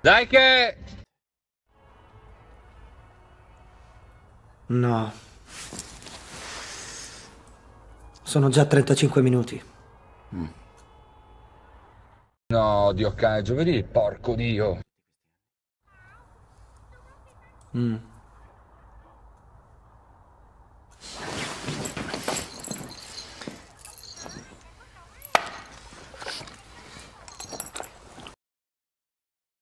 Dai che... No. Sono già 35 minuti. Mm. No, Dio cane, giovedì, porco Dio. Mm.